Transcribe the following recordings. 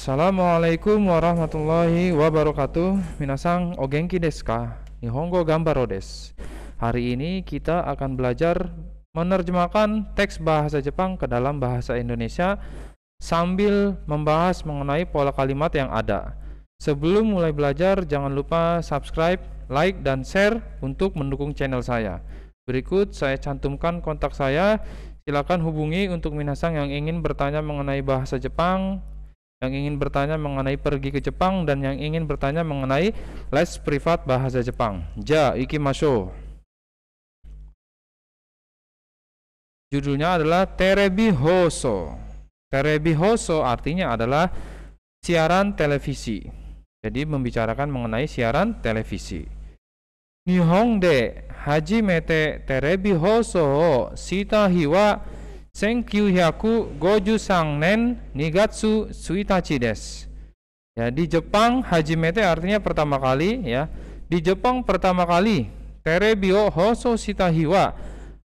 Assalamualaikum warahmatullahi wabarakatuh Minasang ogenki desu ka? Nihongo gambaro Hari ini kita akan belajar menerjemahkan teks bahasa Jepang ke dalam bahasa Indonesia sambil membahas mengenai pola kalimat yang ada. Sebelum mulai belajar, jangan lupa subscribe, like, dan share untuk mendukung channel saya. Berikut saya cantumkan kontak saya. Silakan hubungi untuk minasang yang ingin bertanya mengenai bahasa Jepang yang ingin bertanya mengenai pergi ke Jepang dan yang ingin bertanya mengenai les privat bahasa Jepang. Ja, iki masho. Judulnya adalah Terebi Hoso. Terebi Hoso artinya adalah siaran televisi. Jadi membicarakan mengenai siaran televisi. Nihong de hajimete terebi hoso sita hiwa Senkyu hyaku goju sangnen nigatsu suitachi des. Ya, di Jepang hajimete artinya pertama kali ya. Di Jepang pertama kali terebio hoso sitahiwa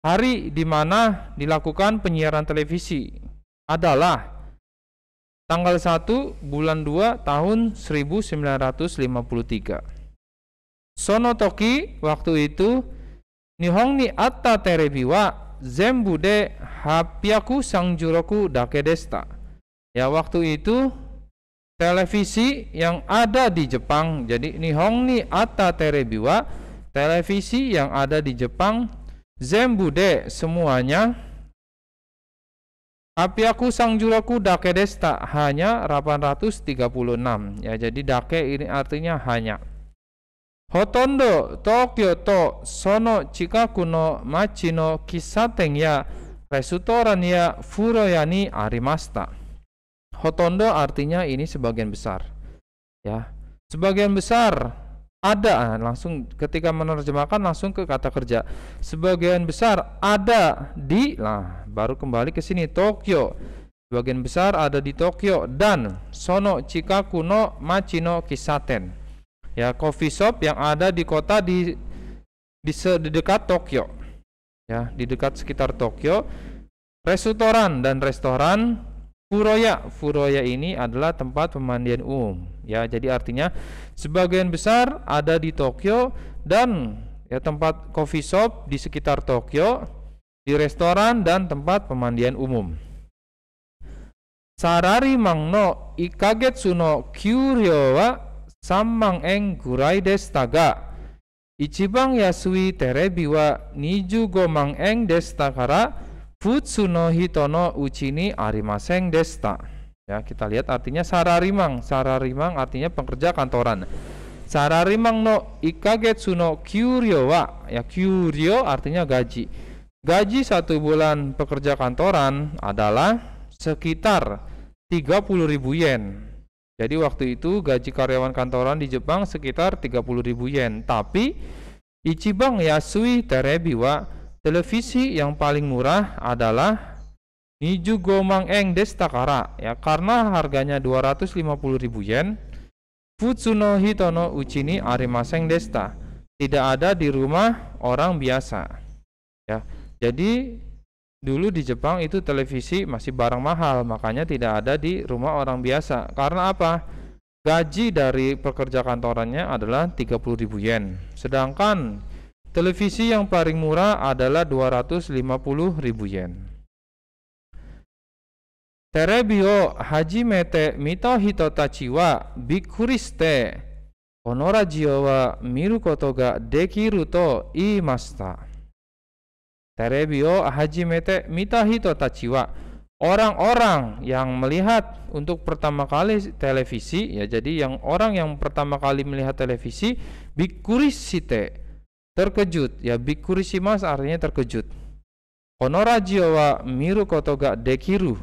hari di mana dilakukan penyiaran televisi adalah tanggal 1 bulan 2 tahun 1953. Sono toki waktu itu Nihong ni atta terebiwa Zembude, sang dake desta. Ya waktu itu televisi yang ada di Jepang. Jadi Nihong ni ata terebiwa televisi yang ada di Jepang Zembude semuanya Api aku sang juraku dake desta hanya 836 ya jadi dake ini artinya hanya ほとんど東京とその近くの町の喫茶店やレストラン ya furoyani arimasta. Hotondo artinya ini sebagian besar. Ya, sebagian besar ada ah, langsung ketika menerjemahkan langsung ke kata kerja. Sebagian besar ada di lah baru kembali ke sini Tokyo. Sebagian besar ada di Tokyo dan Sono Chikaku no Machino Kisaten ya coffee shop yang ada di kota di di, di dekat Tokyo ya di dekat sekitar Tokyo restoran dan restoran Furoya Furoya ini adalah tempat pemandian umum ya jadi artinya sebagian besar ada di Tokyo dan ya tempat coffee shop di sekitar Tokyo di restoran dan tempat pemandian umum Sarari Mangno Ikagetsu no Kyuryo wa Yasui terebiwa niju gomang eng des takara, Hitono gurai arimaseng desta. Ya kita lihat artinya sararimang. Sararimang artinya pekerja kantoran. Sararimang no ikagetsu no kyuryo wa. Ya, kyuryo artinya gaji. Gaji satu bulan pekerja kantoran adalah sekitar 30.000 yen. Jadi waktu itu gaji karyawan kantoran di Jepang sekitar 30.000 yen. Tapi Ichibang Yasui Terebi wa televisi yang paling murah adalah Niju Eng Destakara ya karena harganya 250.000 yen. Futsuno Hitono Uchini Arimaseng Desta tidak ada di rumah orang biasa. Ya. Jadi Dulu di Jepang itu televisi masih barang mahal, makanya tidak ada di rumah orang biasa. Karena apa? Gaji dari pekerja kantorannya adalah 30.000 yen. Sedangkan televisi yang paling murah adalah 250.000 yen. Terebio hajimete mito tachi wa bikuriste onorajio wa miru koto ga dekiru to imasta. Terebio haji mete mitahito taciwa Orang-orang yang melihat untuk pertama kali televisi ya jadi yang orang yang pertama kali melihat televisi bikurisite terkejut ya bikurisimas artinya terkejut. Honorajio wa miru kotoga dekiru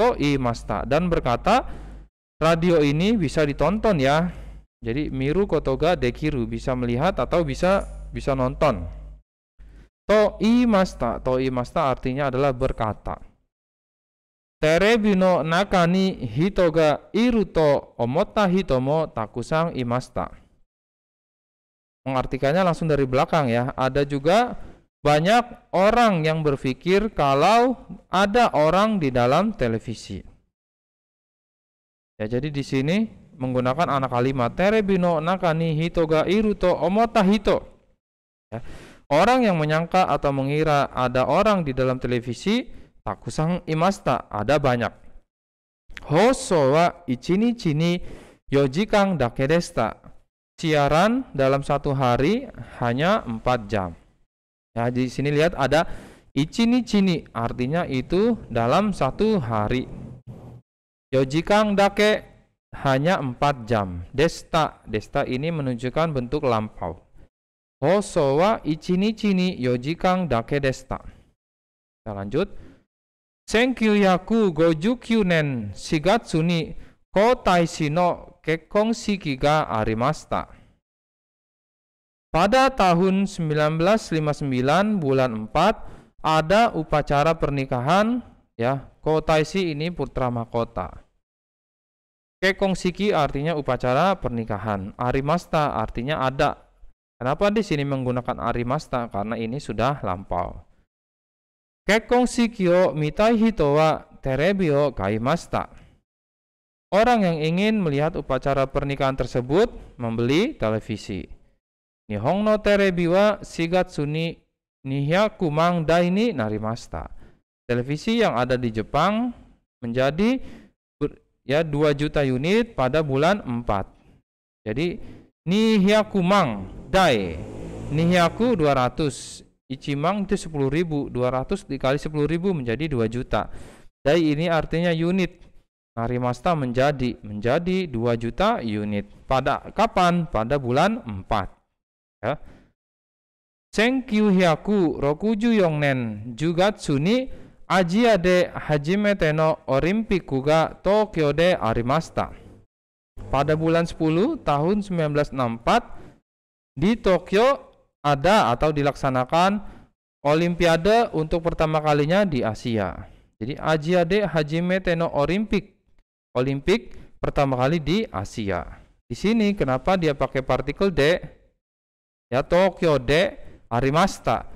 to i masta dan berkata radio ini bisa ditonton ya. Jadi miru kotoga dekiru bisa melihat atau bisa bisa nonton. To'i masta, to'i masta artinya adalah berkata. Terebino nakani hitoga iruto omota hitomo takusang imasta. Mengartikannya langsung dari belakang ya. Ada juga banyak orang yang berpikir kalau ada orang di dalam televisi. Ya, jadi di sini menggunakan anak kalimat terebino nakani hitoga iruto omota hito. Ya. Orang yang menyangka atau mengira ada orang di dalam televisi, takusang imasta, ada banyak. Hoso wa ichini chini yojikang dakedesta. Siaran dalam satu hari hanya 4 jam. Ya, di sini lihat ada ichini chini, artinya itu dalam satu hari. Yojikang dake hanya 4 jam. Desta, desta ini menunjukkan bentuk lampau. Hoso wa ichi chi ni yojikan dake desta. Kita lanjut. shiki ga arimasta. Pada tahun 1959 bulan 4 ada upacara pernikahan ya Kotaisi ini putra mahkota. Kekong Siki artinya upacara pernikahan. Arimasta artinya ada Kenapa di sini menggunakan arimasta? Karena ini sudah lampau. Kekong sikyo mitai hitowa wa terebio kaimasta. Orang yang ingin melihat upacara pernikahan tersebut membeli televisi. Nihong no terebi wa shigatsuni nihya kumang daini narimasta. Televisi yang ada di Jepang menjadi ya 2 juta unit pada bulan 4. Jadi nihya kumang Dai Nihiaku 200 Ichimang itu 10.000 200 dikali 10.000 menjadi 2 juta Dai ini artinya unit narimasta menjadi menjadi 2 juta unit pada kapan pada bulan 4 ya Senkyu hyaku rokuju yongnen jugatsuni, ni ajiya de hajimete no orimpiku ga Tokyo de arimasta. Pada bulan 10 tahun 1964 di Tokyo ada atau dilaksanakan Olimpiade untuk pertama kalinya di Asia. Jadi Ajiade Hajime Teno Olimpik. Olimpik pertama kali di Asia. Di sini kenapa dia pakai partikel de? Ya Tokyo de arimasta.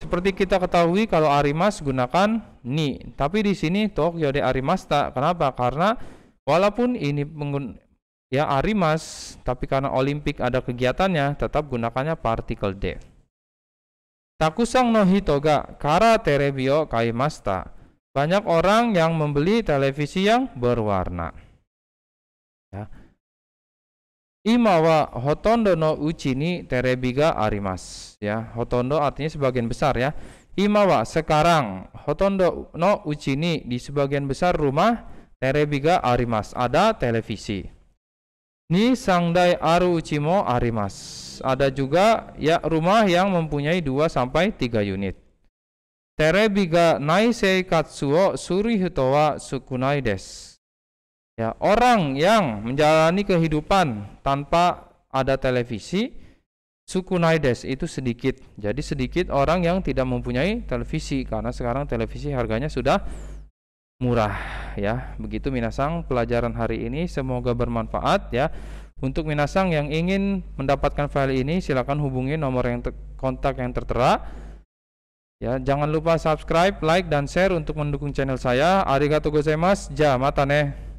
Seperti kita ketahui kalau arimas gunakan ni, tapi di sini Tokyo de arimasta. Kenapa? Karena walaupun ini ya Arimas, tapi karena Olimpik ada kegiatannya, tetap gunakannya partikel D. Takusang no hitoga kara terebio kaimasta. Banyak orang yang membeli televisi yang berwarna. Ya. Imawa hotondo no uchi ni terebiga arimas. Ya, hotondo artinya sebagian besar ya. Imawa sekarang hotondo no uchi ni di sebagian besar rumah terebiga arimas ada televisi. Ni sangdai aru cimo arimas. Ada juga ya rumah yang mempunyai 2 sampai 3 unit. Terebiga naisei katsuo hitowa sukunai des. Ya, orang yang menjalani kehidupan tanpa ada televisi sukunai des itu sedikit. Jadi sedikit orang yang tidak mempunyai televisi karena sekarang televisi harganya sudah murah ya. Begitu minasang pelajaran hari ini semoga bermanfaat ya. Untuk minasang yang ingin mendapatkan file ini silakan hubungi nomor yang kontak yang tertera. Ya, jangan lupa subscribe, like dan share untuk mendukung channel saya. Arigatou gozaimasu. Ja, mata ne.